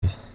Peace.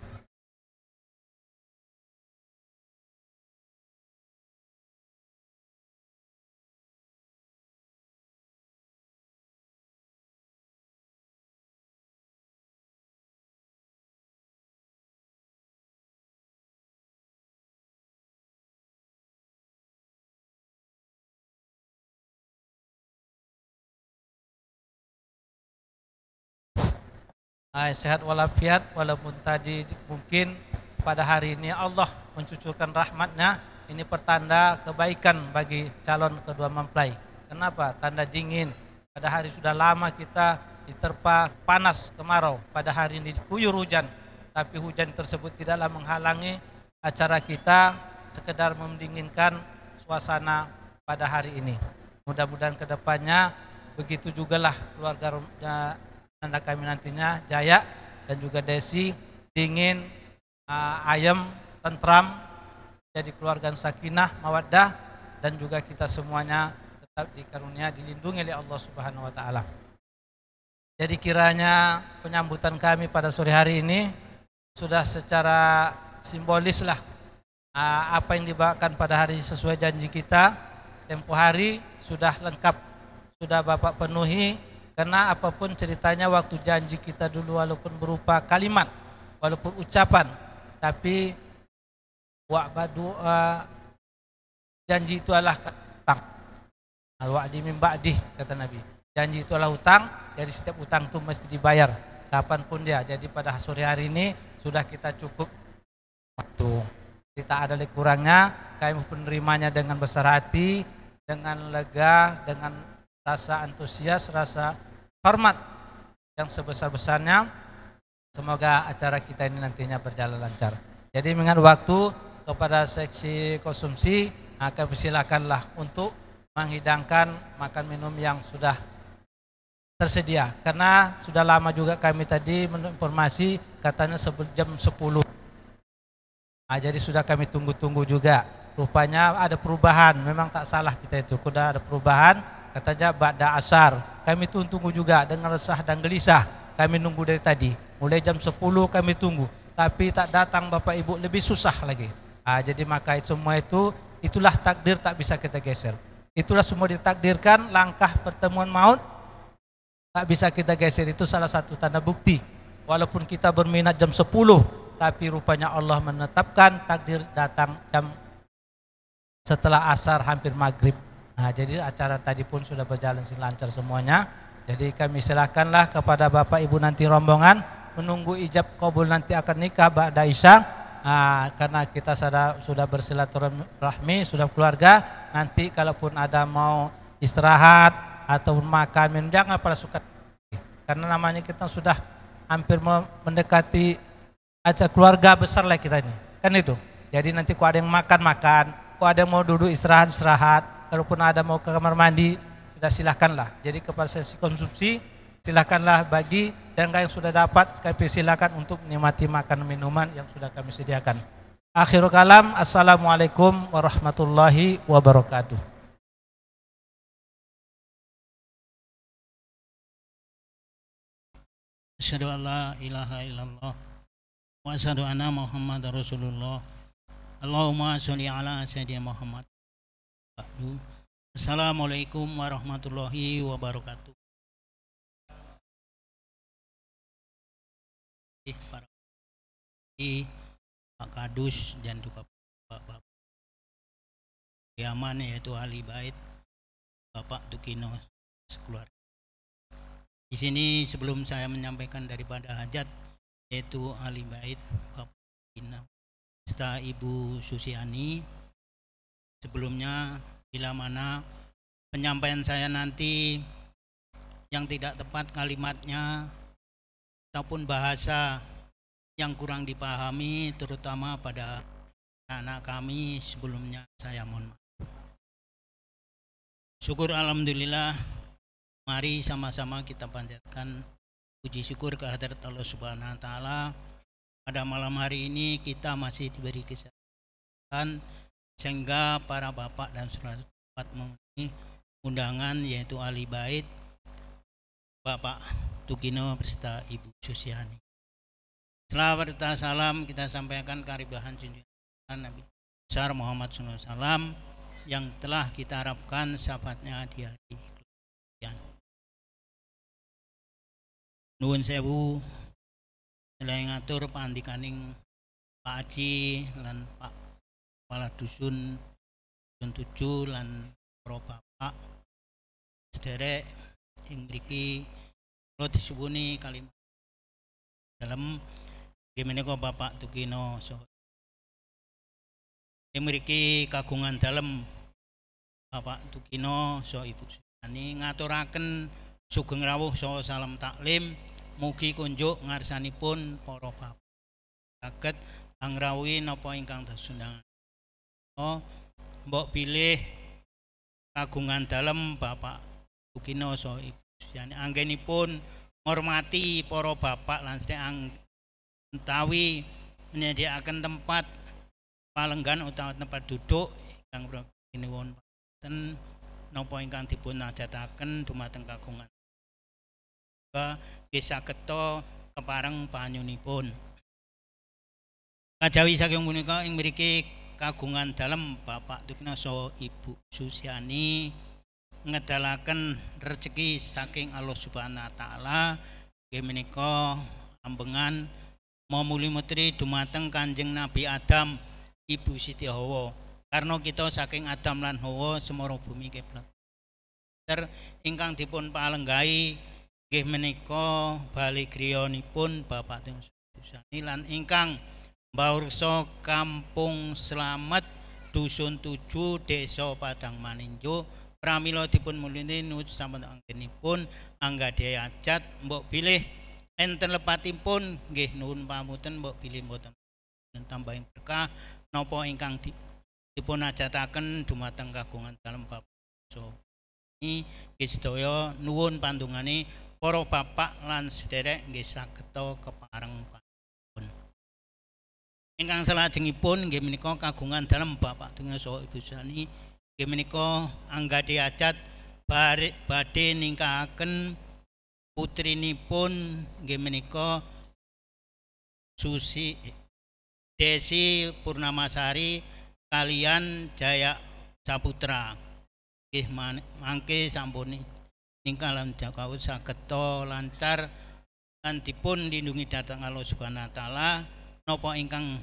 sehat walafiat walaupun tadi mungkin pada hari ini Allah mencucurkan rahmatnya ini pertanda kebaikan bagi calon kedua mempelai kenapa tanda dingin pada hari sudah lama kita diterpa panas kemarau pada hari ini kuyur hujan tapi hujan tersebut tidaklah menghalangi acara kita sekedar mendinginkan suasana pada hari ini mudah-mudahan kedepannya begitu juga lah keluarga eh, anak kami nantinya Jaya dan juga Desi ingin uh, eh, ayam tentram jadi keluarga sakinah mawaddah dan juga kita semuanya tetap dikarunia dilindungi oleh Allah Subhanahu wa taala. Jadi kiranya penyambutan kami pada sore hari ini sudah secara simbolis lah uh, apa yang dibawakan pada hari sesuai janji kita tempo hari sudah lengkap sudah Bapak penuhi karena apapun ceritanya waktu janji kita dulu walaupun berupa kalimat, walaupun ucapan, tapi wa'badu janji itu adalah hutang. Al-wa'di min ba'di kata Nabi. Janji itu adalah hutang, jadi setiap hutang itu mesti dibayar kapanpun dia. Jadi pada sore hari ini sudah kita cukup waktu. Kita ada lagi kurangnya, kami menerimanya dengan besar hati, dengan lega, dengan rasa antusias, rasa hormat yang sebesar-besarnya. Semoga acara kita ini nantinya berjalan lancar. Jadi dengan waktu kepada seksi konsumsi, akan silakanlah untuk menghidangkan makan minum yang sudah tersedia. Karena sudah lama juga kami tadi informasi katanya jam 10. Nah, jadi sudah kami tunggu-tunggu juga. Rupanya ada perubahan, memang tak salah kita itu. Sudah ada perubahan, Katanya Ba'da Asar. Kami tuh tunggu juga dengan resah dan gelisah. Kami nunggu dari tadi. Mulai jam 10 kami tunggu. Tapi tak datang Bapak Ibu lebih susah lagi. Ah, jadi maka itu semua itu itulah takdir tak bisa kita geser. Itulah semua ditakdirkan langkah pertemuan maut tak bisa kita geser. Itu salah satu tanda bukti. Walaupun kita berminat jam 10 tapi rupanya Allah menetapkan takdir datang jam setelah asar hampir maghrib Nah, jadi acara tadi pun sudah berjalan lancar semuanya. Jadi kami silakanlah kepada Bapak Ibu nanti rombongan menunggu ijab kabul nanti akan nikah Ba'da Isya. Nah, karena kita sudah sudah bersilaturahmi, sudah keluarga, nanti kalaupun ada mau istirahat ataupun makan minum jangan pada suka karena namanya kita sudah hampir mendekati acara keluarga besar lah kita ini kan itu jadi nanti kalau ada yang makan makan kalau ada yang mau duduk istirahat istirahat kalaupun ada mau ke kamar mandi sudah silahkanlah jadi kepada sesi konsumsi silahkanlah bagi dan yang sudah dapat kami silakan untuk menikmati makan minuman yang sudah kami sediakan akhirul kalam assalamualaikum warahmatullahi wabarakatuh Asyadu an la ilaha illallah wa asyadu anna Muhammad Rasulullah. Allahumma sholli ala sayyidina Muhammad Assalamualaikum warahmatullahi wabarakatuh. Para Pak Kadus dan juga Pak Bapak Yaman yaitu ahli bait Bapak Tukino sekeluarga. Di sini sebelum saya menyampaikan daripada hajat yaitu ahli bait Bapak Tukino, Ibu Susiani, sebelumnya bila mana penyampaian saya nanti yang tidak tepat kalimatnya ataupun bahasa yang kurang dipahami terutama pada anak-anak kami sebelumnya saya mohon maaf. Syukur alhamdulillah mari sama-sama kita panjatkan puji syukur kehadirat Allah Subhanahu wa taala. Pada malam hari ini kita masih diberi kesempatan sehingga para bapak dan saudara dapat memenuhi undangan yaitu ahli bait Bapak Tukino beserta Ibu Susiani. Selamat berita salam kita sampaikan karibahan junjungan Nabi besar Muhammad SAW yang telah kita harapkan sahabatnya di hari kemudian. Nuhun sewu, selain ngatur Kaning, Pak Aji dan Pak kepala dusun dusun tujuh lan pro bapak sederek yang mriki kula disuwuni kalimat dalam gimana kok bapak Tukino so yang mriki kagungan dalam bapak Tukino so ibu Sani ngaturaken sugeng rawuh so salam taklim mugi kunjuk ngarsani pun para bapak saged angrawuhi napa ingkang tersundang Oh, mbok pilih kagungan dalam Bapak Bukino so Ibu Suciani anggeni pun menghormati poro Bapak lansi ang entawi menyediakan tempat palenggan utawa tempat duduk yang ini won ten nopo ingkang dipun ajataken dumateng kagungan ba bisa keto kepareng panyunipun kajawi saking punika ing mriki kagungan dalam Bapak Duknoso Ibu Susiani ngedalaken rezeki saking Allah Subhanahu wa taala menika ambengan memuli mutri dumateng Kanjeng Nabi Adam Ibu Siti Hawa karena kita saking Adam lan Hawa semoro bumi kiblat ter ingkang dipun palenggahi nggih menika bali griyanipun Bapak Tung Susani lan ingkang Baurso Kampung Selamat Dusun Tujuh Desa Padang Maninjo pramila dipun mulini nuju pun angga dia acat, mbok pilih, enten pun nggih nuwun pamuten mbok bilih mboten tambahin berkah nopo ingkang dipun acataken, dumateng kagungan dalam bab so, ini kisdoyo sedaya nuwun ini, poro bapak lan sederek nggih sageta kepareng Ingkang salajengipun nggih menika kagungan dalam Bapak dengan Soho Ibu Sani nggih menika anggadhe ajat barik badhe ningkahaken putrinipun nggih menika Susi Desi Purnamasari kalian Jaya Saputra nggih mangke sampun ningkal lan jakawu saged lancar lan dipun lindungi datang Allah Subhanahu wa Nopo ingkang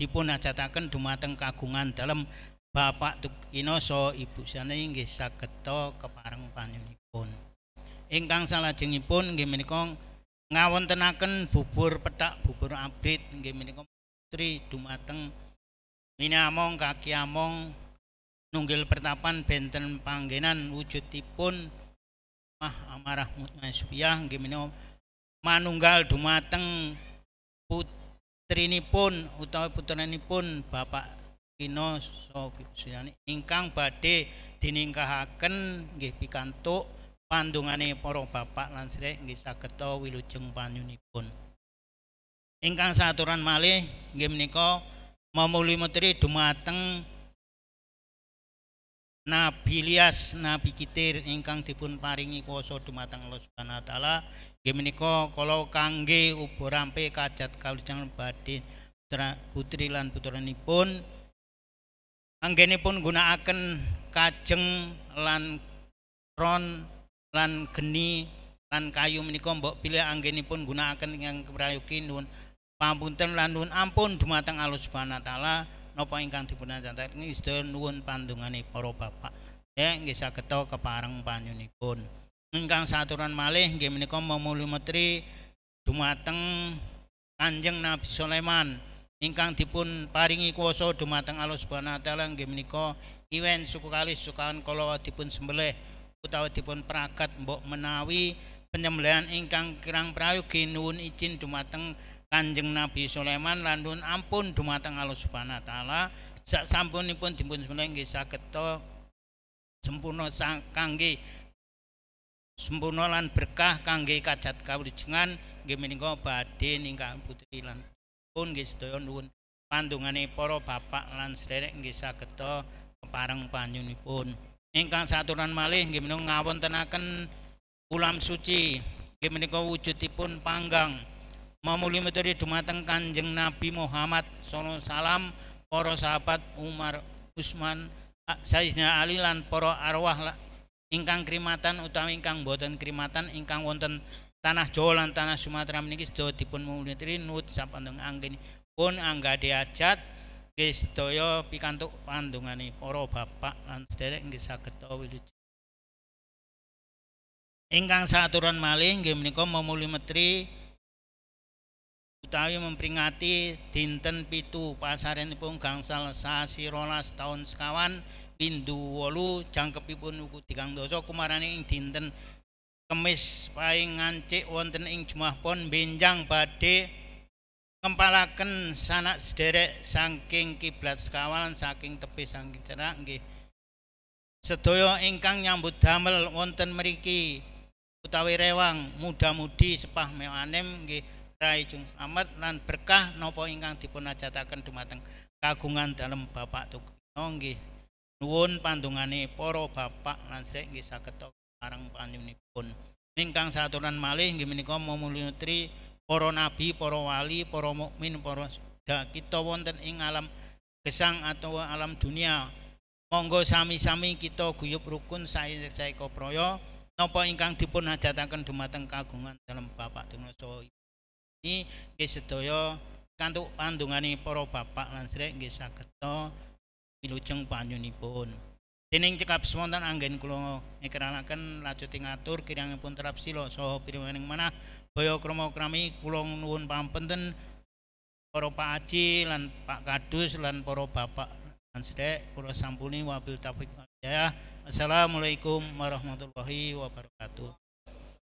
dipun ajataken dumateng kagungan dalam Bapak Tukinoso Ibu sana inggih saketo kepareng panyunipun. Ingkang salajengipun nggih menika ngawontenaken bubur petak bubur abrit nggih menika putri dumateng minamong kaki among nunggil pertapan benten panggenan wujudipun mah amarah mutmain supiah nggih menika manunggal dumateng putri trinipun utawi putranipun Bapak Kino Sobisyani ingkang badhe diningkahaken nggih pikantuk pandungane para bapak lan sedherek nggih saged wilujeng panyunipun ingkang saturan malih nggih menika mamuli menteri dumateng Nabi Ilyas Nabi Kitir ingkang dipun paringi kuasa dumateng Allah Subhanahu wa taala nggih menika kangge ubur rampe kajat kalujeng badhe putri lan putranipun anggenipun gunakaken kajeng lan ron lan geni lan kayu menika mbok pilih anggenipun gunakaken ingkang keprayogi nun pampunten lan nun ampun dumateng Allah Subhanahu wa taala napa ingkang dipunajengaken ing sedaya nuwun pandungane para bapak eh nggih sageta kepareng panyunipun ingkang saturan malih nggih menika mamuli metri dumateng Kanjeng Nabi Sulaiman ingkang dipun paringi kuwasa dumateng Allah Subhanahu wa taala nggih menika iwen suku kali sukaan kala dipun sembelih utawa dipun prakat mbok menawi penyembelihan ingkang kirang prayogi nuwun izin dumateng Kanjeng Nabi Sulaiman landun ampun dumateng Allah Subhanahu wa taala sak sampunipun dipun sembelih nggih saketo sempurna kangge sempurna lan berkah kangge kajat kawujengan nggih menika badhe ningkang putri lan pun nggih sedaya nuwun pandungane para bapak lan sederek nggih saged kepareng panyunipun ingkang saturan malih nggih menika ngawontenaken ulam suci nggih menika wujudipun panggang mamuli metode dumateng Kanjeng Nabi Muhammad sallallahu salam para sahabat Umar Usman Sayyidina Ali lan para arwah ingkang krimatan utawi ingkang boten krimatan ingkang wonten tanah Jawa lan tanah Sumatera meniki sedaya dipun mamuli nut sampantun anggen pun anggade ajat nggih sedaya pikantuk pandungan pandungane poro bapak lan sederek nggih saged ingkang saturan malih nggih menika memuli metri utawi memperingati dinten pitu pasarenipun gangsal sasi rolas taun sekawan pindu wolu jangkepipun uku tigang dosa kumarani ing dinten kemis paing ngancik wonten ing jumah pon benjang badhe ngempalaken sanak sederek saking kiblat sekawan saking tepi saking cerak nggih sedaya ingkang nyambut damel wonten meriki utawi rewang muda-mudi sepah mewanem nggih rai jung slamet lan berkah nopo ingkang dipun ajataken dumateng kagungan dalam Bapak Tugino oh, nggih nuwun pandungane para bapak lan sedherek nggih saged marang panjenenganipun ingkang saturan malih nggih menika memuliyutri poro nabi poro wali para mukmin para sudah kita wonten ing alam kesang atau alam dunia monggo sami-sami kita guyub rukun saya saya koproyo Nopo ingkang dipun hajataken dumateng kagungan dalam Bapak Dunoso menawi nggih sedaya kantuk andungane para bapak lan srek nggih saged wilujeng ini Dening cekap sewonten anggen kula ngekeralaken lajuting atur kirangipun terap sila saha pirmaning manah baya krama krami kula nuwun pampenten para Pak Aji lan Pak Kadus lan para bapak lan sedek kula sampuni wabil taufik hidayah. Assalamualaikum warahmatullahi wabarakatuh.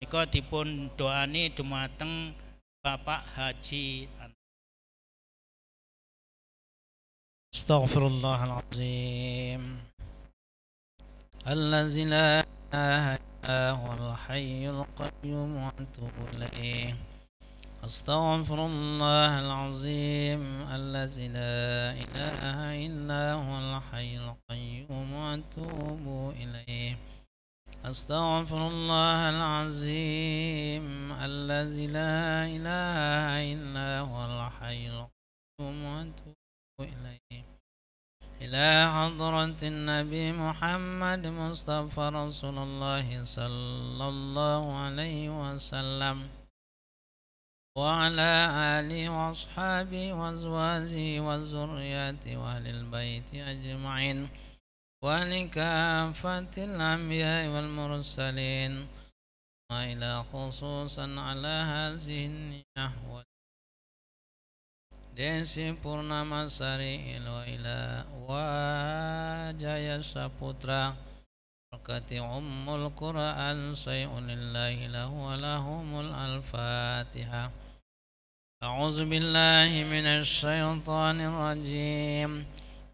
pun dipun doani dumateng Bapak Haji Astaghfirullahaladzim al لا إله إلا هو الحي القيوم وأتوب أستغفر الله العظيم الذي لا إله إلا هو الحي القيوم وأتوب إليه أستغفر الله العظيم الذي لا إله إلا هو الحي القيوم وأتوب إليه إلى حضرة النبي محمد مصطفى رسول الله صلى الله عليه وسلم وعلى آله وأصحابه وأزواجه وذريته وأهل البيت أجمعين ولكافة الأنبياء والمرسلين وإلى خصوصا على هذه النحو Desi Purnama Sari Ilwaila Wajaya Saputra Berkati Ummul Quran Sayyunillahi lahu wa lahumul al-Fatiha أعوذ بالله من الشيطان الرجيم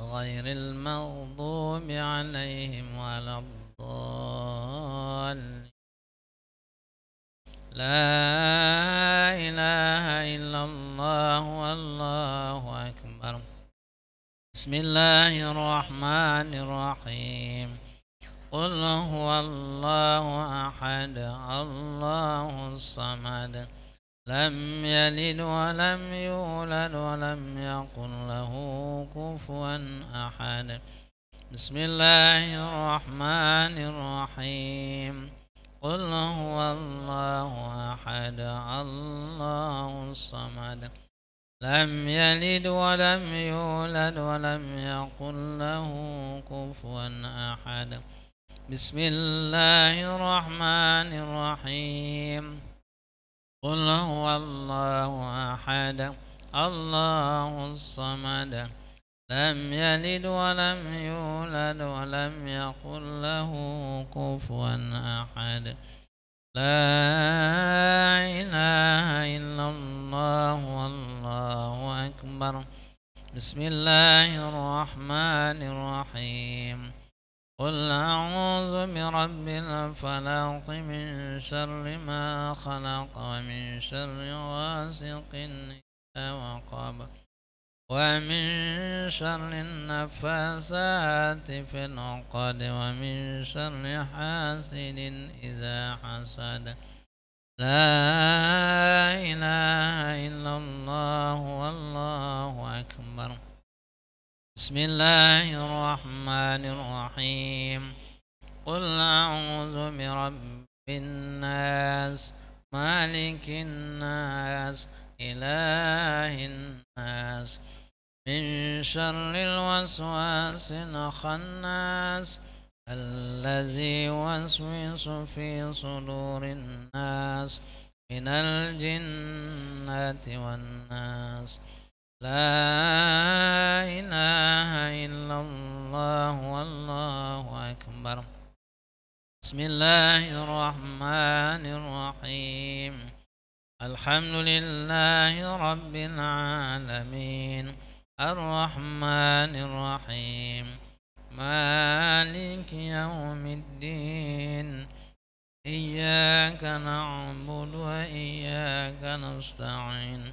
غير المغضوب عليهم ولا الضالين لا إله إلا الله والله أكبر بسم الله الرحمن الرحيم قل هو الله أحد الله الصمد لم يلد ولم يولد ولم يقل له كفوا أحد بسم الله الرحمن الرحيم قل هو الله أحد الله الصمد لم يلد ولم يولد ولم يقل له كفوا أحد بسم الله الرحمن الرحيم قل هو الله أحد الله الصمد لم يلد ولم يولد ولم يقل له كفوا أحد لا إله إلا الله والله أكبر بسم الله الرحمن الرحيم قل أعوذ برب الفلاق من شر ما خلق ومن شر غاسق إذا وقب ومن شر النفاسات في العقد ومن شر حاسد إذا حسد لا إله إلا الله والله أكبر بسم الله الرحمن الرحيم قل أعوذ برب الناس مالك الناس إله الناس من شر الوسواس الخناس الذي يوسوس في صدور الناس من الجنة والناس لا إله إلا الله والله أكبر بسم الله الرحمن الرحيم الحمد لله رب العالمين الرحمن الرحيم مالك يوم الدين إياك نعبد وإياك نستعين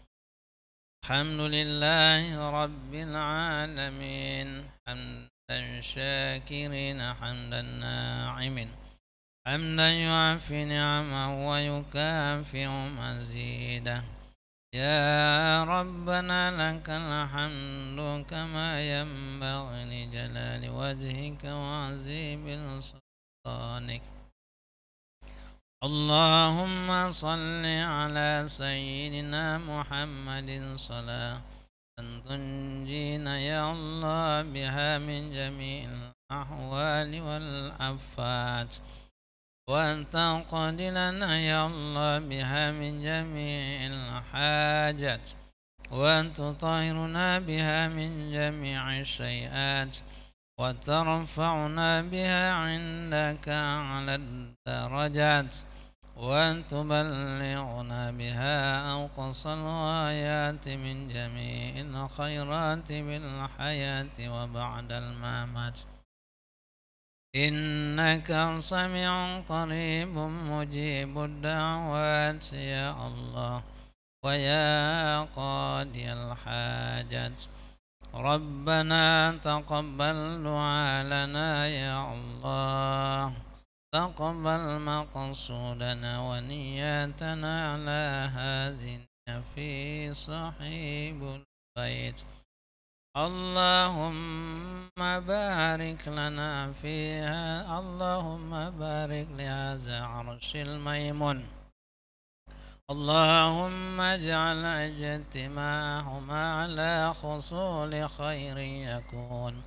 الحمد لله رب العالمين حمدا شاكرين حمدا ناعمين حمدا يعفي نعمه ويكافئ مزيده يا ربنا لك الحمد كما ينبغي لجلال وجهك وعزيم سلطانك اللهم صل على سيدنا محمد صلاة تنجينا يا الله بها من جميع الأحوال والأفات وأن تنقذنا لنا يا الله بها من جميع الحاجات وأن تطهرنا بها من جميع الشيئات وترفعنا بها عندك على الدرجات وأن تبلغنا بها أنقص الغايات من جميع الخيرات بالحياة وبعد الممات إنك سميع قريب مجيب الدعوات يا الله ويا قاضي الحاجات ربنا تقبل دعاء لنا يا الله تقبل مقصودنا ونياتنا على هذه في صحيب البيت اللهم بارك لنا فيها اللهم بارك لهذا عرش الميمون اللهم اجعل اجتماعهما على خصول خير يكون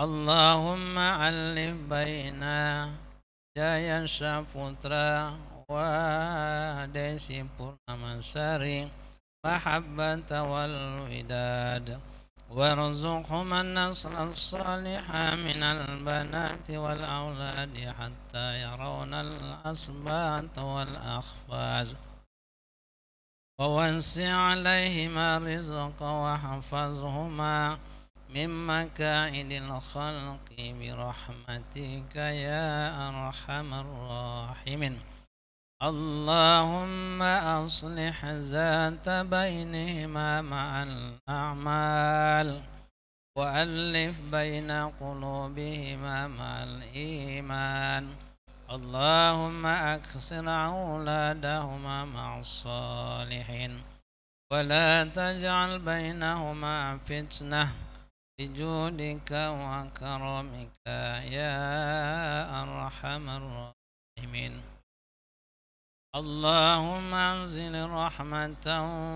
اللهم ألف بيننا Jaya Saputra Wade Sipurna Mansari محبة والوداد وارزقهم النصر الصالح من البنات والأولاد حتى يرون الأصبات والأخفاز ووسع عليهما الرزق وحفظهما من مكائد الخلق برحمتك يا أرحم الراحمين اللهم أصلح ذات بينهما مع الأعمال وألف بين قلوبهما مع الإيمان اللهم أكثر أولادهما مع الصالحين ولا تجعل بينهما فتنه بجودك وكرمك يا أرحم الراحمين اللهم أنزل الرحمة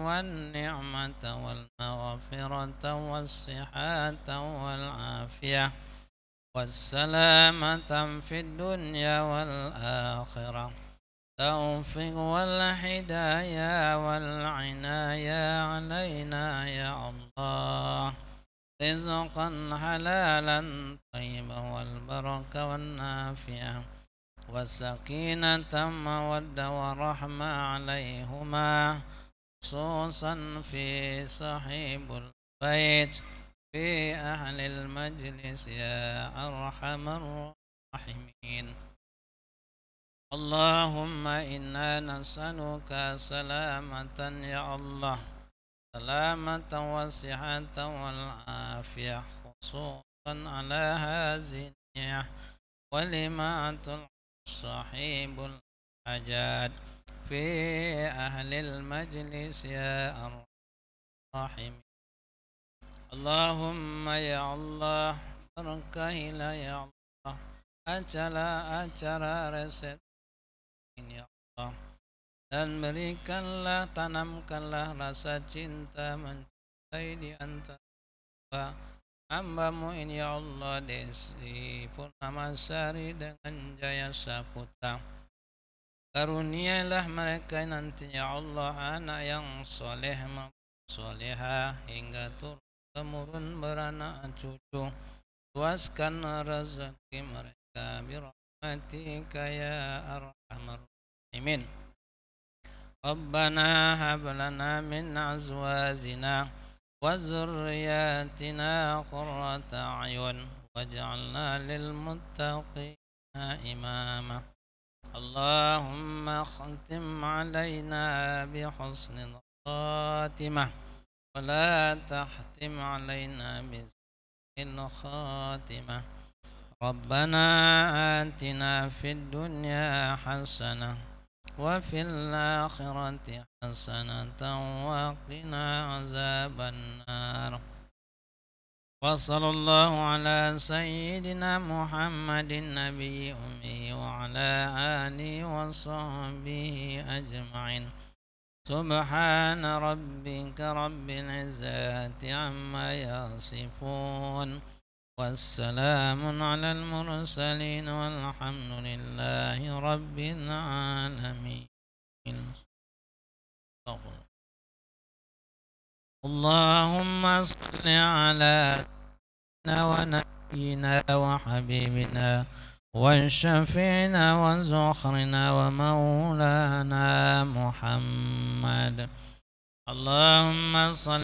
والنعمة والمغفرة والصحة والعافية والسلامة في الدنيا والآخرة توفيق والهداية والعناية علينا يا الله رزقا حلالا طيبا والبركة والنافعة والسكينة مودة ورحمة عليهما خصوصا في صاحب البيت في أهل المجلس يا أرحم الراحمين اللهم إنا نسألك سلامة يا الله سلامة وصحة والعافية خصوصا على هذه النية ولما صاحب الحاجات في أهل المجلس يا أرحم الراحمين اللهم يا الله ترك إلى يا الله أجل أجل رسل يا الله dan berikanlah tanamkanlah rasa cinta mencintai di antara hambamu ini ya Allah Desi Purnamasari dengan Jaya Saputra Karuniailah mereka nantinya ya Allah anak yang soleh soleha hingga turun temurun beranak cucu luaskan rezeki mereka birahmatika ya arhamar Amin. ربنا هب لنا من أزواجنا وذرياتنا قرة أعين واجعلنا للمتقين إماما اللهم ختم علينا بحسن الخاتمة ولا تحتم علينا بسوء الخاتمة ربنا آتنا في الدنيا حسنة وفي الآخرة حسنة وقنا عذاب النار وصلى الله على سيدنا محمد النبي أمي وعلى آله وصحبه أجمعين سبحان ربك رب العزة عما يصفون والسلام على المرسلين والحمد لله رب العالمين اللهم صل على ونبينا وحبيبنا وشفينا وزخرنا ومولانا محمد اللهم صل